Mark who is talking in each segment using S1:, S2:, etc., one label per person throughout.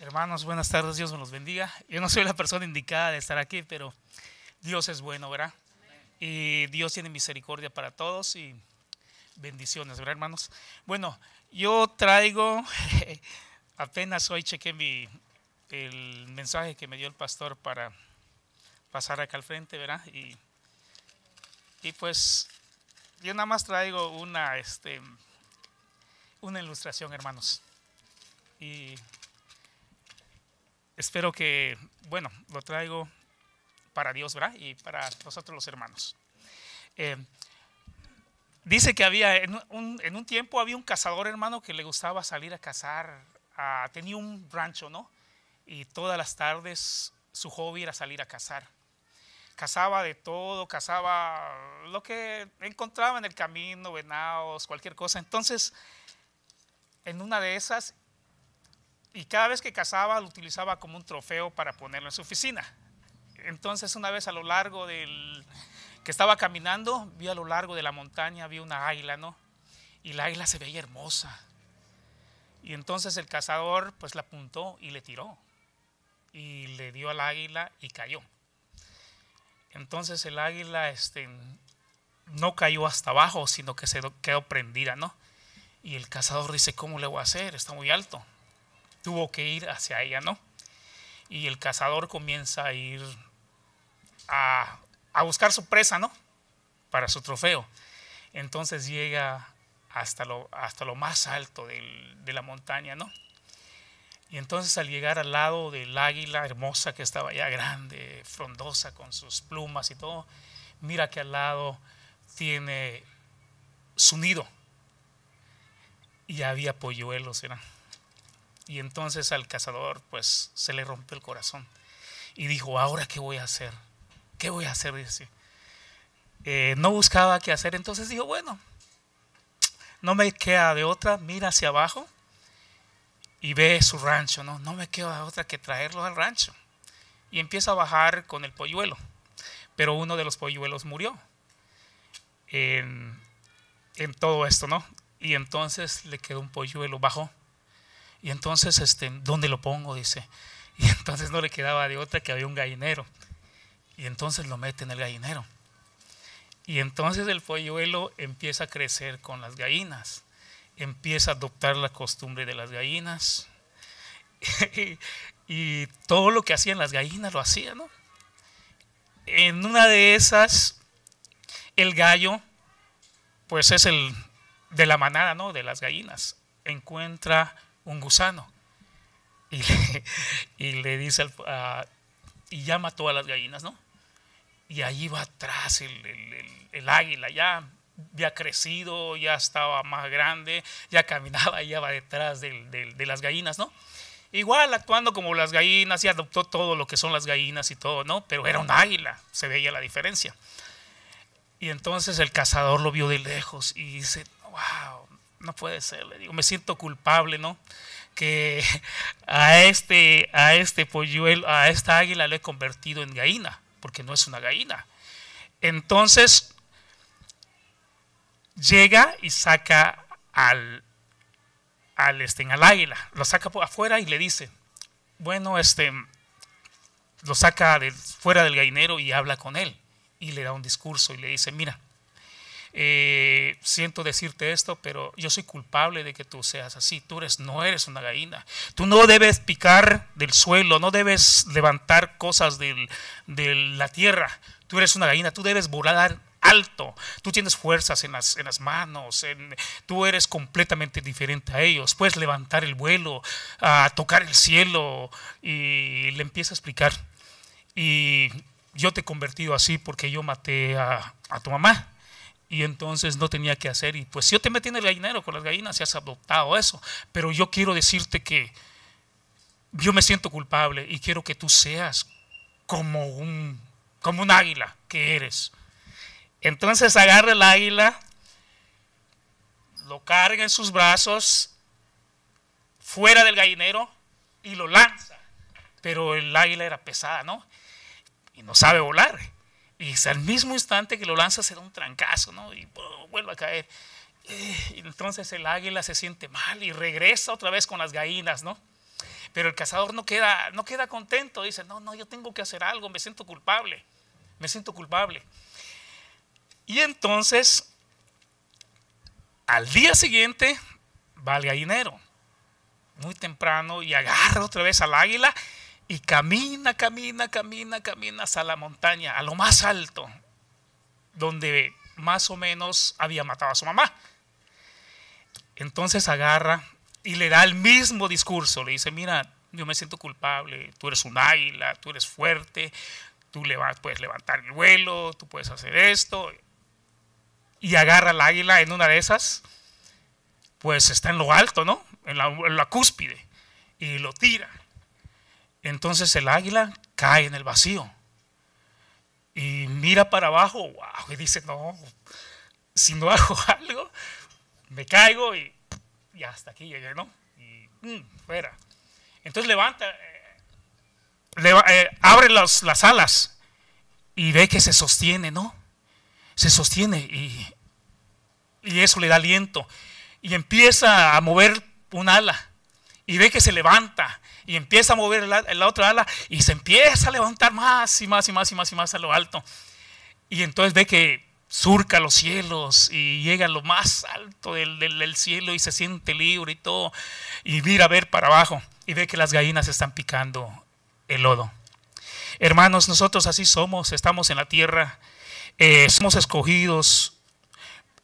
S1: Hermanos, buenas tardes, Dios me los bendiga. Yo no soy la persona indicada de estar aquí, pero Dios es bueno, ¿verdad? Y Dios tiene misericordia para todos y bendiciones, ¿verdad, hermanos? Bueno, yo traigo, apenas hoy chequé mi, el mensaje que me dio el pastor para pasar acá al frente, ¿verdad? Y, pues yo nada más traigo una, este, una ilustración, hermanos. Y espero que, bueno, lo traigo para Dios, ¿verdad? Y para nosotros los hermanos. Eh, dice que había, en un, tiempo había un cazador hermano que le gustaba salir a cazar, tenía un rancho, ¿no? Y todas las tardes su hobby era salir a cazar. Cazaba de todo, cazaba lo que encontraba en el camino, venados, cualquier cosa. Entonces, en una de esas y cada vez que cazaba lo utilizaba como un trofeo para ponerlo en su oficina. Entonces una vez a lo largo del que estaba caminando, vi a lo largo de la montaña, vi una águila, ¿no? Y la águila se veía hermosa. Y entonces el cazador pues la apuntó y le tiró. Y le dio al águila y cayó. Entonces el águila este, no cayó hasta abajo, sino que se quedó prendida, ¿no? Y el cazador dice, ¿cómo le voy a hacer? Está muy alto tuvo que ir hacia ella, ¿no? Y el cazador comienza a ir a, buscar su presa, ¿no? Para su trofeo. Entonces llega hasta lo, hasta lo más alto de la montaña, ¿no? Y entonces al llegar al lado del águila hermosa que estaba ya grande, frondosa, con sus plumas y todo, mira que al lado tiene su nido. Y había polluelos, ¿verdad? Y entonces al cazador pues se le rompe el corazón. Y dijo, ahora qué voy a hacer? ¿Qué voy a hacer? Dice. Eh, no buscaba qué hacer, entonces dijo, bueno, no me queda de otra, mira hacia abajo y ve su rancho, no, no me queda de otra que traerlo al rancho. Y empieza a bajar con el polluelo, pero uno de los polluelos murió en, en todo esto, ¿no? Y entonces le quedó un polluelo, bajo. Y entonces, este, ¿dónde lo pongo? Dice. Y entonces no le quedaba de otra que había un gallinero. Y entonces lo mete en el gallinero. Y entonces el polluelo empieza a crecer con las gallinas. Empieza a adoptar la costumbre de las gallinas. y, todo lo que hacían las gallinas lo hacían ¿no? En una de esas, el gallo, pues es el de la manada, ¿no? De las gallinas. Encuentra un gusano. Y le, dice a, y llama a todas las gallinas, ¿no? Y ahí va atrás el, águila, ya había crecido, ya estaba más grande, ya caminaba, ya va detrás de las gallinas, ¿no? Igual actuando como las gallinas y adoptó todo lo que son las gallinas y todo, ¿no? Pero era un águila, se veía la diferencia. Y entonces el cazador lo vio de lejos y dice, wow, no puede ser, le digo, me siento culpable, ¿no? Que a este, a este polluelo, a esta águila lo he convertido en gallina, porque no es una gallina. Entonces, llega y saca al, al, este, al águila, lo saca afuera y le dice, bueno, este, lo saca fuera del gallinero y habla con él y le da un discurso y le dice, mira, eh, siento decirte esto, pero yo soy culpable de que tú seas así. Tú eres, no eres una gallina. Tú no debes picar del suelo, no debes levantar cosas de la tierra. Tú eres una gallina, tú debes volar alto, tú tienes fuerzas en las, manos, tú eres completamente diferente a ellos, puedes levantar el vuelo, a tocar el cielo y le empieza a explicar. Y yo te he convertido así porque yo maté a, a tu mamá y entonces no tenía que hacer. Y pues yo te metí en el gallinero con las gallinas y has adoptado eso. Pero yo quiero decirte que yo me siento culpable y quiero que tú seas como un, como un águila que eres. Entonces agarra el águila, lo carga en sus brazos, fuera del gallinero y lo lanza. Pero el águila era pesada, ¿no? Y no sabe volar. Y al mismo instante que lo lanza se da un trancazo, ¿no? Y vuelve a caer. Eh, entonces el águila se siente mal y regresa otra vez con las gallinas, ¿no? Pero el cazador no queda, no queda contento, dice, no, no, yo tengo que hacer algo, me siento culpable, me siento culpable. Y entonces, al día siguiente, va el gallinero, muy temprano, y agarra otra vez al águila y camina, camina, camina, camina hasta la montaña, a lo más alto, donde más o menos había matado a su mamá. Entonces agarra y le da el mismo discurso. Le dice, mira, yo me siento culpable, tú eres un águila, tú eres fuerte, tú puedes levantar el vuelo, tú puedes hacer esto. Y agarra al águila en una de esas, pues está en lo alto, ¿no? En la, en la cúspide. Y lo tira. Entonces el águila cae en el vacío y mira para abajo, y dice, no, si no hago algo, me caigo y, y hasta aquí llegué, ¿no? Y mm, fuera. Entonces levanta, eh, eh, abre las alas y ve que se sostiene, ¿no? Se sostiene y, y eso le da aliento. Y empieza a mover un ala y ve que se levanta y empieza a mover la, otra ala y se empieza a levantar más y más y más y más y más a lo alto. Y entonces ve que surca los cielos y llega a lo más alto del, cielo y se siente libre y todo. Y mira a ver para abajo y ve que las gallinas están picando el lodo. Hermanos, nosotros así somos, estamos en la tierra, eh, somos escogidos,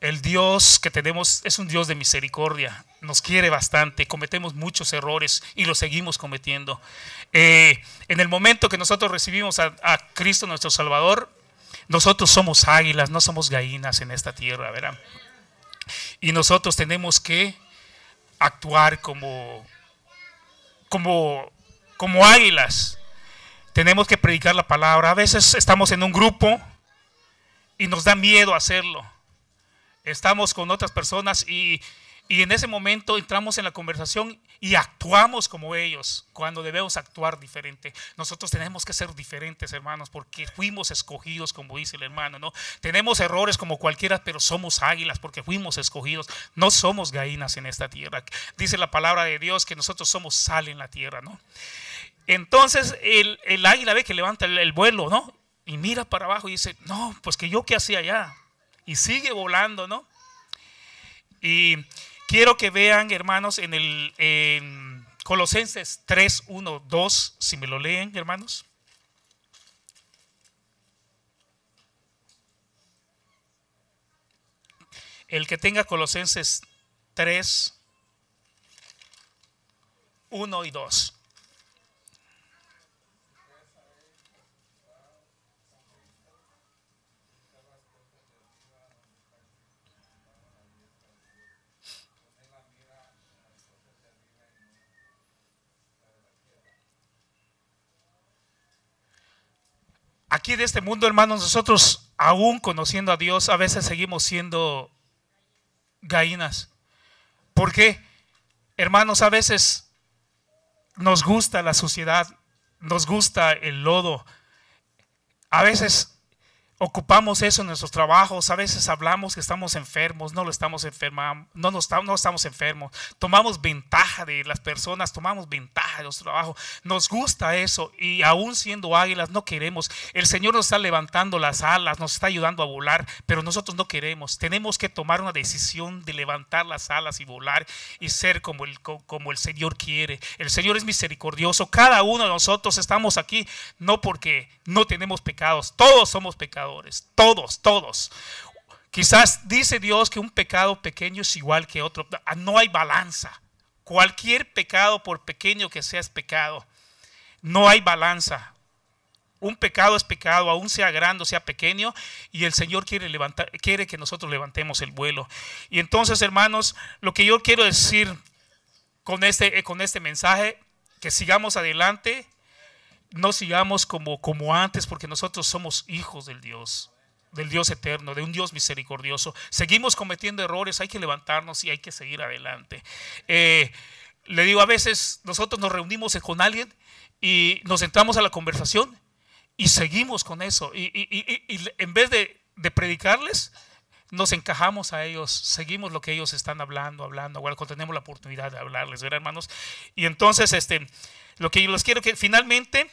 S1: el Dios que tenemos es un Dios de misericordia, nos quiere bastante, cometemos muchos errores y los seguimos cometiendo. Eh, en el momento que nosotros recibimos a, Cristo nuestro Salvador, nosotros somos águilas, no somos gallinas en esta tierra, ¿verdad? Y nosotros tenemos que actuar como, como, como águilas. Tenemos que predicar la palabra. A veces estamos en un grupo y nos da miedo hacerlo estamos con otras personas y, y en ese momento entramos en la conversación y actuamos como ellos, cuando debemos actuar diferente. Nosotros tenemos que ser diferentes, hermanos, porque fuimos escogidos, como dice el hermano, ¿no? Tenemos errores como cualquiera, pero somos águilas porque fuimos escogidos. No somos gallinas en esta tierra. Dice la palabra de Dios que nosotros somos sal en la tierra, ¿no? Entonces el, el águila ve que levanta el, vuelo, ¿no? Y mira para abajo y dice, no, pues que yo qué hacía allá y sigue volando, ¿no? Y quiero que vean, hermanos, en el Colosenses 3, 1, 2, si me lo leen, hermanos. El que tenga Colosenses 3, 1 y 2. aquí de este mundo, hermanos, nosotros aún conociendo a Dios, a veces seguimos siendo gallinas. ¿Por qué? Hermanos, a veces nos gusta la suciedad, nos gusta el lodo. A veces ocupamos eso en nuestros trabajos, a veces hablamos que estamos enfermos, no lo estamos no, no estamos enfermos, tomamos ventaja de las personas, tomamos ventaja de los trabajos, nos gusta eso y aún siendo águilas no queremos, el Señor nos está levantando las alas, nos está ayudando a volar, pero nosotros no queremos, tenemos que tomar una decisión de levantar las alas y volar y ser como el, como el Señor quiere, el Señor es misericordioso, cada uno de nosotros estamos aquí no porque no tenemos pecados, todos somos pecados todos, todos. Quizás dice Dios que un pecado pequeño es igual que otro. Ah, no hay balanza. Cualquier pecado, por pequeño que sea, es pecado. No hay balanza. Un pecado es pecado, aún sea grande o sea pequeño, y el Señor quiere, levantar, quiere que nosotros levantemos el vuelo. Y entonces, hermanos, lo que yo quiero decir con este, con este mensaje, que sigamos adelante, no sigamos como, como antes, porque nosotros somos hijos del Dios, del Dios eterno, de un Dios misericordioso. Seguimos cometiendo errores, hay que levantarnos y hay que seguir adelante. Eh, le digo, a veces nosotros nos reunimos con alguien y nos entramos a la conversación y seguimos con eso. Y, en vez de, predicarles, nos encajamos a ellos, seguimos lo que ellos están hablando, hablando, cuando tenemos la oportunidad de hablarles, ¿verdad, hermanos? Y entonces, este, lo que yo les quiero que finalmente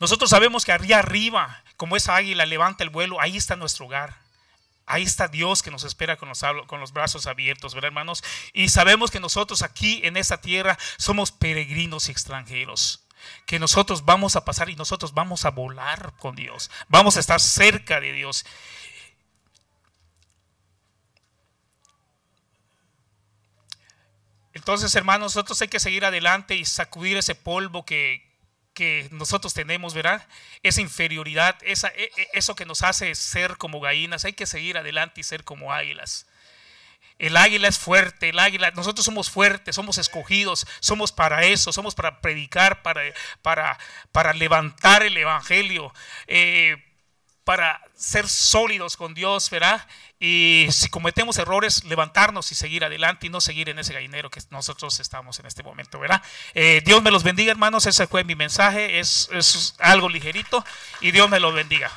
S1: nosotros sabemos que arriba, como esa águila levanta el vuelo, ahí está nuestro hogar. Ahí está Dios que nos espera con los, con los, brazos abiertos, ¿verdad, hermanos? Y sabemos que nosotros aquí en esta tierra somos peregrinos y extranjeros. Que nosotros vamos a pasar y nosotros vamos a volar con Dios. Vamos a estar cerca de Dios. Entonces, hermanos, nosotros hay que seguir adelante y sacudir ese polvo que, que nosotros tenemos, ¿verdad? Esa inferioridad, e, e, eso que nos hace ser como gallinas, hay que seguir adelante y ser como águilas. El águila es fuerte, el águila, nosotros somos fuertes, somos escogidos, somos para eso, somos para predicar, para, para, para levantar el Evangelio, eh, para ser sólidos con Dios, ¿verdad? y si cometemos errores, levantarnos y seguir adelante y no seguir en ese gallinero que nosotros estamos en este momento, ¿verdad? Eh, Dios me los bendiga, hermanos. Ese fue mi mensaje. Es, es algo ligerito y Dios me los bendiga.